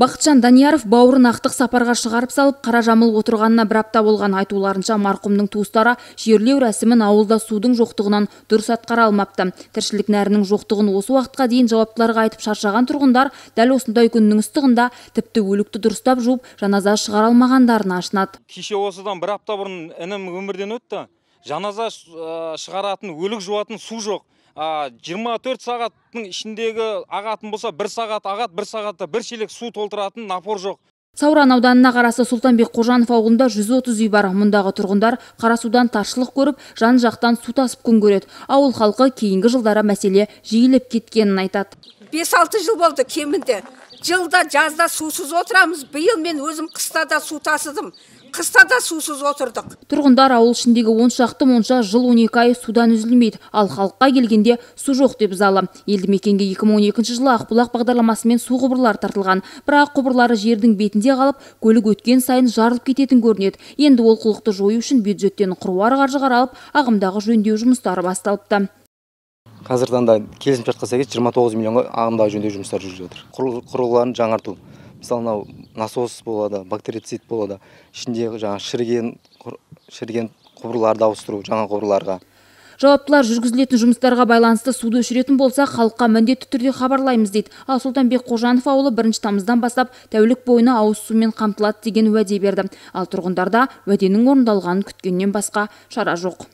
бақытжан данияров бауырын ақтық сапарға шығарып салып қара жамыл отырғанына бір апта болған айтуларынша марқұмның туыстары жерлеу рәсімін ауылда судың жоқтығынан дұрыс атқара алмапты тіршілік нәрінің жоқтығын осы уақытқа дейін жауаптыларға айтып шаршаған тұрғындар дәл осындай күннің ыстығында тіпті өлікті дұрыстап жуып жаназа шығара алмағандарына ашынады кеше осыдан бір апта бұрын інім өмірден өтті жаназа э, шығаратын өлік жуатын су жоқ жиырма төрт сағаттың ішіндегі ағатын болса бір сағат ағат бір сағатта бір шелек су толтыратын напор жоқ сауран ауданына қарасты сұлтанбек қожанов ауылында 130 үй бар мұндағы тұрғындар қарасудан таршылық көріп жан жақтан су тасып күн көреді ауыл халқы кейінгі жылдары мәселе жиілеп кеткенін айтады 5-6 жыл болды кемінде жылда жазда сусыз отырамыз биыл мен өзім қыста да су тасыдым қыста да сусыз отырдық тұрғындар ауыл ішіндегі он шақты монша жыл он екі ай судан үзілмейді ал халыққа келгенде су жоқ деп залы елді мекенге 2012 жылы ақбұлақ бағдарламасымен су құбырлары тартылған бірақ құбырлары жердің бетінде қалып көлік өткен сайын жарылып кететін көрінеді енді олқылықты жою үшін бюджеттен қыруар қаржы қаралып ағымдағы жөндеу жұмыстары басталыпты қазіргі таңда келісімшартқа сәйкес жиырма тоғыз миллионға ағымдағы жөндеу жұмыстары жүріп жатыр құрылғыларын жаңарту мысалы мынау насос болады бактерицид болады ішіндегі жаңағы шіріген шіріген құбырларды ауыстыру жаңа құбырларға жауаптылар жүргізілетін жұмыстарға байланысты суды өшіретін болса халыққа міндетті түрде хабарлаймыз дейді ал сұлтанбек қожанов ауылы бірінші тамыздан бастап тәулік бойына ауыз сумен қамтылады деген уәде берді ал тұрғындарда уәденің орындалғанын күткеннен басқа шара жоқ